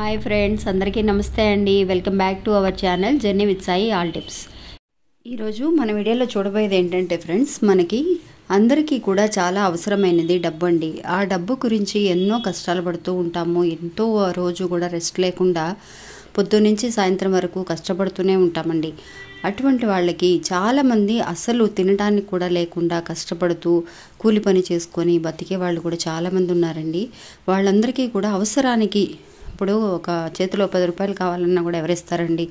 hi friends అందరికీ నమస్తే అండి welcome back to our channel journey with Sai all tips ఈరోజు మన వీడియోలో చూడబోయేది ఏంటంటే ఫ్రెండ్స్ మనకి అందరికీ కూడా చాలా అవసరమైనది డబ్బు అండి ఆ డబ్బు గురించి ఎన్నో కష్టాలు పడుతూ ఉంటాము ఎంతో రోజు కూడా రెస్ట్ లేకుండా నుంచి సాయంత్రం వరకు కష్టపడుతూనే ఉంటామండి అటువంటి వాళ్ళకి చాలామంది అసలు తినడానికి కూడా లేకుండా కష్టపడుతూ కూలి పని చేసుకొని బతికే వాళ్ళు కూడా చాలామంది ఉన్నారండి వాళ్ళందరికీ కూడా అవసరానికి ఇప్పుడు ఒక చేతిలో పది రూపాయలు కావాలన్నా కూడా ఎవరిస్తారండి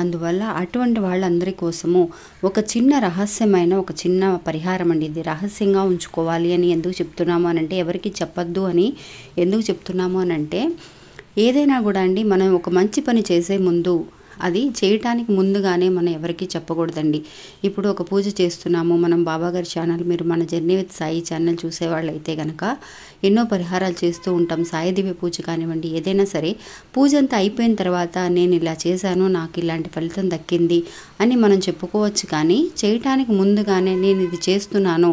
అందువల్ల అటువంటి వాళ్ళందరి కోసము ఒక చిన్న రహస్యమైన ఒక చిన్న పరిహారం అండి ఇది రహస్యంగా ఉంచుకోవాలి అని ఎందుకు చెప్తున్నాము అని అంటే ఎవరికి చెప్పద్దు అని ఎందుకు చెప్తున్నాము అని అంటే ఏదైనా కూడా అండి మనం ఒక మంచి పని చేసే ముందు అది చేయటానికి ముందుగానే మనం ఎవరికి చెప్పకూడదండి ఇప్పుడు ఒక పూజ చేస్తున్నాము మనం బాబాగారి ఛానల్ మీరు మన జర్నీ విత్ సాయి ఛానల్ చూసేవాళ్ళైతే కనుక ఎన్నో పరిహారాలు చేస్తూ ఉంటాం సాయి దివ్య పూజ కానివ్వండి ఏదైనా సరే పూజ అంతా అయిపోయిన తర్వాత నేను ఇలా చేశాను నాకు ఇలాంటి ఫలితం దక్కింది అని మనం చెప్పుకోవచ్చు కానీ చేయటానికి ముందుగానే నేను ఇది చేస్తున్నాను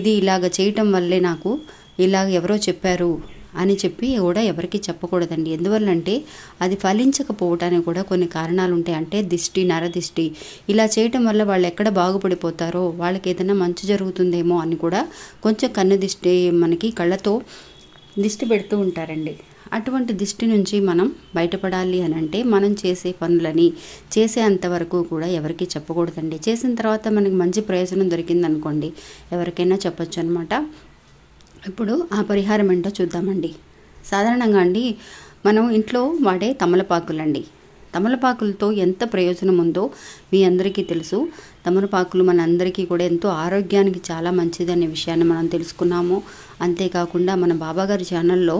ఇది ఇలాగ చేయటం వల్లే నాకు ఇలాగ ఎవరో చెప్పారు అని చెప్పి కూడా ఎవరికి చెప్పకూడదండి ఎందువల్లంటే అది ఫలించకపోవటానికి కూడా కొన్ని కారణాలు ఉంటాయి అంటే దిష్టి నరదిష్టి ఇలా చేయటం వల్ల వాళ్ళు ఎక్కడ బాగుపడిపోతారో వాళ్ళకి ఏదైనా మంచి జరుగుతుందేమో అని కూడా కొంచెం కన్ను దిష్టి మనకి కళ్ళతో దిష్టి పెడుతూ ఉంటారండి అటువంటి దిష్టి నుంచి మనం బయటపడాలి అని అంటే మనం చేసే పనులని అంతవరకు కూడా ఎవరికి చెప్పకూడదండి చేసిన తర్వాత మనకి మంచి ప్రయోజనం దొరికిందనుకోండి ఎవరికైనా చెప్పొచ్చు అనమాట ఇప్పుడు ఆ పరిహారం ఏంటో చూద్దామండి సాధారణంగా అండి మనం ఇంట్లో వాడే తమలపాకులండి తమలపాకులతో ఎంత ప్రయోజనం ఉందో మీ అందరికీ తెలుసు తమలపాకులు అందరికీ కూడా ఎంతో ఆరోగ్యానికి చాలా మంచిదనే విషయాన్ని మనం తెలుసుకున్నాము అంతేకాకుండా మన బాబాగారి ఛానల్లో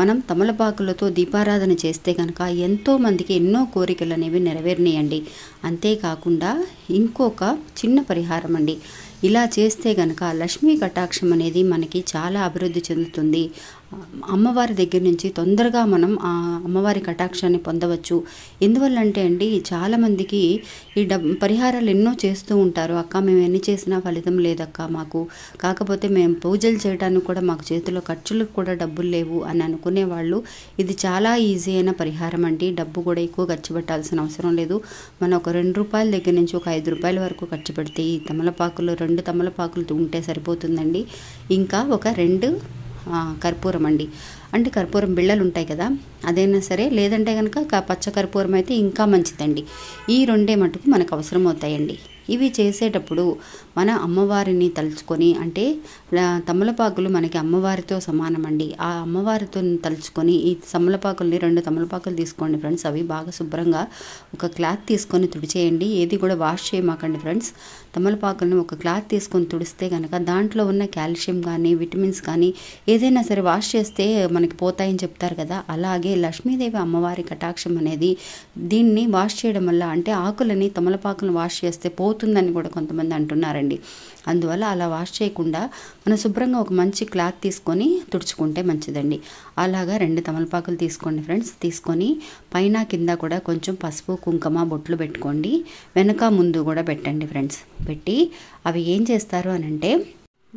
మనం తమలపాకులతో దీపారాధన చేస్తే కనుక ఎంతో మందికి ఎన్నో కోరికలు అనేవి నెరవేరినాయండి అంతేకాకుండా ఇంకొక చిన్న పరిహారం అండి ఇలా చేస్తే గనక లక్ష్మీ కటాక్షం అనేది మనకి చాలా అభివృద్ధి చెందుతుంది అమ్మవారి దగ్గర నుంచి తొందరగా మనం ఆ అమ్మవారి కటాక్షాన్ని పొందవచ్చు ఎందువల్లంటే అండి చాలామందికి ఈ డబ్ పరిహారాలు ఎన్నో చేస్తూ ఉంటారు అక్క మేము ఎన్ని చేసినా ఫలితం లేదక్క మాకు కాకపోతే మేము పూజలు చేయడానికి కూడా మాకు చేతిలో ఖర్చులకు కూడా డబ్బులు లేవు అని అనుకునే వాళ్ళు ఇది చాలా ఈజీ అయిన పరిహారం అండి డబ్బు కూడా ఎక్కువ ఖర్చు పెట్టాల్సిన అవసరం లేదు మనం ఒక రెండు రూపాయల దగ్గర నుంచి ఒక ఐదు రూపాయల వరకు ఖర్చు పెడితే ఈ తమలపాకులు రెండు తమలపాకులు ఉంటే సరిపోతుందండి ఇంకా ఒక రెండు కర్పూరం అండి అంటే కర్పూరం బిళ్ళలు ఉంటాయి కదా అదైనా సరే లేదంటే కనుక పచ్చ కర్పూరం అయితే ఇంకా మంచిదండి ఈ రెండే మటుకు మనకు అవసరం అవుతాయండి ఇవి చేసేటప్పుడు మన అమ్మవారిని తలుచుకొని అంటే తమలపాకులు మనకి అమ్మవారితో సమానమండి ఆ అమ్మవారితో తలుచుకొని ఈ తమలపాకుల్ని రెండు తమలపాకులు తీసుకోండి ఫ్రెండ్స్ అవి బాగా శుభ్రంగా ఒక క్లాత్ తీసుకొని తుడిచేయండి ఏది కూడా వాష్ చేయమాకండి ఫ్రెండ్స్ తమలపాకులను ఒక క్లాత్ తీసుకొని తుడిస్తే కనుక దాంట్లో ఉన్న కాల్షియం కానీ విటమిన్స్ కానీ ఏదైనా సరే వాష్ చేస్తే మనకి పోతాయని చెప్తారు కదా అలాగే లక్ష్మీదేవి అమ్మవారి కటాక్షం అనేది దీన్ని వాష్ చేయడం వల్ల అంటే ఆకులని తమలపాకులను వాష్ చేస్తే పోతు అవుతుందని కూడా కొంతమంది అంటున్నారండి అందువల్ల అలా వాష్ చేయకుండా మనం శుభ్రంగా ఒక మంచి క్లాత్ తీసుకొని తుడుచుకుంటే మంచిదండి అలాగా రెండు తమలపాకులు తీసుకోండి ఫ్రెండ్స్ తీసుకొని పైన కింద కూడా కొంచెం పసుపు కుంకుమ బొట్లు పెట్టుకోండి వెనక ముందు కూడా పెట్టండి ఫ్రెండ్స్ పెట్టి అవి ఏం చేస్తారు అనంటే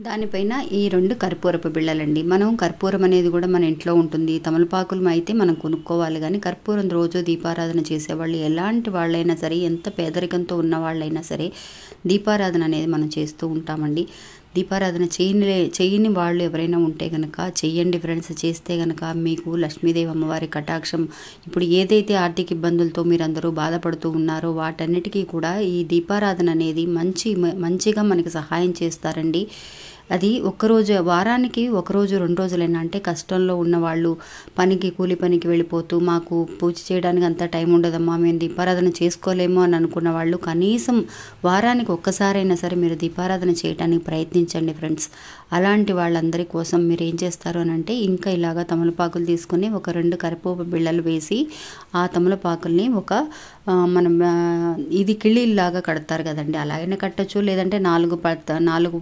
దానిపైన ఈ రెండు కర్పూరపు బిళ్ళలండి మనం కర్పూరం అనేది కూడా మన ఇంట్లో ఉంటుంది తమలపాకులు అయితే మనం కొనుక్కోవాలి కానీ కర్పూరం రోజు దీపారాధన చేసేవాళ్ళు ఎలాంటి వాళ్ళైనా సరే ఎంత పేదరికంతో ఉన్న వాళ్ళైనా సరే దీపారాధన అనేది మనం చేస్తూ ఉంటామండి దీపారాధన చేయని చేయని వాళ్ళు ఎవరైనా ఉంటే కనుక చెయ్యండి ఫ్రెండ్స్ చేస్తే కనుక మీకు లక్ష్మీదేవి అమ్మవారి కటాక్షం ఇప్పుడు ఏదైతే ఆర్థిక ఇబ్బందులతో మీరందరూ బాధపడుతూ ఉన్నారో వాటన్నిటికీ కూడా ఈ దీపారాధన అనేది మంచి మంచిగా మనకి సహాయం చేస్తారండి అది ఒక్కరోజు వారానికి ఒకరోజు రెండు రోజులైనా అంటే కష్టంలో ఉన్నవాళ్ళు పనికి కూలి పనికి వెళ్ళిపోతూ మాకు పూజ చేయడానికి అంత టైం ఉండదమ్మా మేము దీపారాధన చేసుకోలేము అని అనుకున్న వాళ్ళు కనీసం వారానికి ఒక్కసారైనా సరే మీరు దీపారాధన చేయడానికి ప్రయత్నించారు గమనించండి ఫ్రెండ్స్ అలాంటి వాళ్ళందరి కోసం మీరు ఏం చేస్తారు అని అంటే ఇంకా ఇలాగా తమలపాకులు తీసుకుని ఒక రెండు కరివేపు బిళ్ళలు వేసి ఆ తమలపాకుల్ని ఒక మనం ఇది కిళ్ళిల్లాగా కడతారు కదండి అలాగనే కట్టచ్చు లేదంటే నాలుగు పడత నాలుగు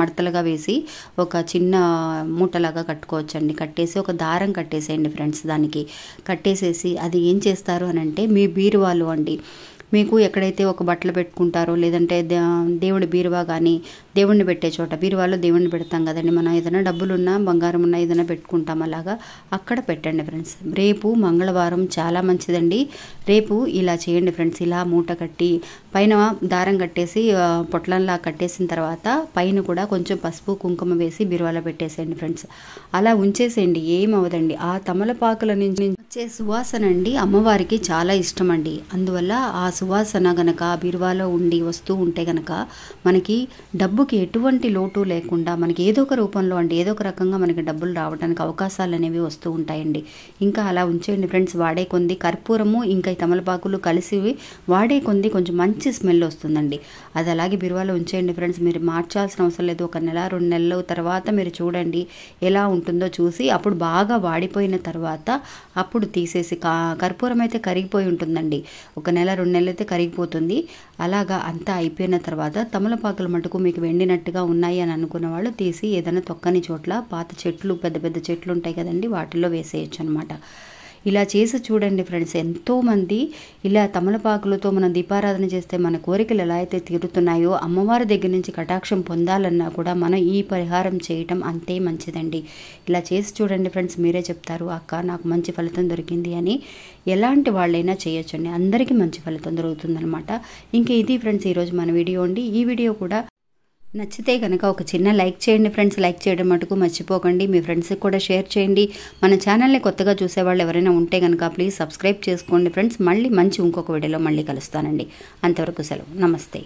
మడతలుగా వేసి ఒక చిన్న మూటలాగా కట్టుకోవచ్చండి కట్టేసి ఒక దారం కట్టేసేయండి ఫ్రెండ్స్ దానికి కట్టేసేసి అది ఏం చేస్తారు అని అంటే మీ బీరువాలు అండి మీకు ఎక్కడైతే ఒక బట్టలు పెట్టుకుంటారో లేదంటే దేవుడి బీరువా కానీ దేవుడిని పెట్టే చోట బీరువాలో దేవుడిని పెడతాం కదండి మనం ఏదైనా డబ్బులు ఉన్నా బంగారం ఉన్నా ఏదైనా పెట్టుకుంటాం అలాగా అక్కడ పెట్టండి ఫ్రెండ్స్ రేపు మంగళవారం చాలా మంచిదండి రేపు ఇలా చేయండి ఫ్రెండ్స్ ఇలా మూట కట్టి పైన దారం కట్టేసి పొట్లంలా కట్టేసిన తర్వాత పైన కూడా కొంచెం పసుపు కుంకుమ వేసి బీరువాలో పెట్టేసేయండి ఫ్రెండ్స్ అలా ఉంచేసేయండి ఏమవుదండి ఆ తమలపాకుల నుంచి వచ్చే సువాసన అండి అమ్మవారికి చాలా ఇష్టం అండి అందువల్ల ఆ సువాసన గనక బీరువాలో ఉండి వస్తూ ఉంటే గనక మనకి డబ్బుకి ఎటువంటి లోటు లేకుండా మనకి ఏదో ఒక రూపంలో అండి ఏదో ఒక రకంగా మనకి డబ్బులు రావడానికి అవకాశాలు అనేవి వస్తూ ఉంటాయండి ఇంకా అలా ఉంచేయండి ఫ్రెండ్స్ వాడే కొంది కర్పూరము ఇంకా ఈ తమలపాకులు కలిసివి వాడే కొంది కొంచెం మంచి స్మెల్ వస్తుందండి అది అలాగే బీరువాలో ఉంచేయండి ఫ్రెండ్స్ మీరు మార్చాల్సిన అవసరం లేదు ఒక నెల రెండు నెలల తర్వాత మీరు చూడండి ఎలా ఉంటుందో చూసి అప్పుడు బాగా వాడిపోయిన తర్వాత అప్పుడు ఇప్పుడు తీసేసి కా కర్పూరం అయితే కరిగిపోయి ఉంటుందండి ఒక నెల రెండు నెలలు అయితే కరిగిపోతుంది అలాగా అంతా అయిపోయిన తర్వాత తమలపాకుల మటుకు మీకు వెండినట్టుగా ఉన్నాయి అని అనుకున్న వాళ్ళు తీసి ఏదైనా తొక్కని చోట్ల పాత చెట్లు పెద్ద పెద్ద చెట్లు ఉంటాయి కదండి వాటిల్లో వేసేయచ్చు అనమాట ఇలా చేసి చూడండి ఫ్రెండ్స్ ఎంతోమంది ఇలా తమలపాకులతో మనం దీపారాధన చేస్తే మన కోరికలు ఎలా అయితే తీరుతున్నాయో అమ్మవారి దగ్గర నుంచి కటాక్షం పొందాలన్నా కూడా మనం ఈ పరిహారం చేయటం అంతే మంచిదండి ఇలా చేసి చూడండి ఫ్రెండ్స్ మీరే చెప్తారు అక్క నాకు మంచి ఫలితం దొరికింది అని ఎలాంటి వాళ్ళైనా చేయొచ్చండి అందరికీ మంచి ఫలితం దొరుకుతుందనమాట ఇంకా ఇది ఫ్రెండ్స్ ఈరోజు మన వీడియో అండి ఈ వీడియో కూడా నచ్చితే కనుక ఒక చిన్న లైక్ చేయండి ఫ్రెండ్స్ లైక్ చేయడం మటుకు మర్చిపోకండి మీ ఫ్రెండ్స్కి కూడా షేర్ చేయండి మన ఛానల్ని కొత్తగా చూసేవాళ్ళు ఎవరైనా ఉంటే కనుక ప్లీజ్ సబ్స్క్రైబ్ చేసుకోండి ఫ్రెండ్స్ మళ్ళీ మంచి ఇంకొక వీడియోలో మళ్ళీ కలుస్తానండి అంతవరకు సెలవు నమస్తే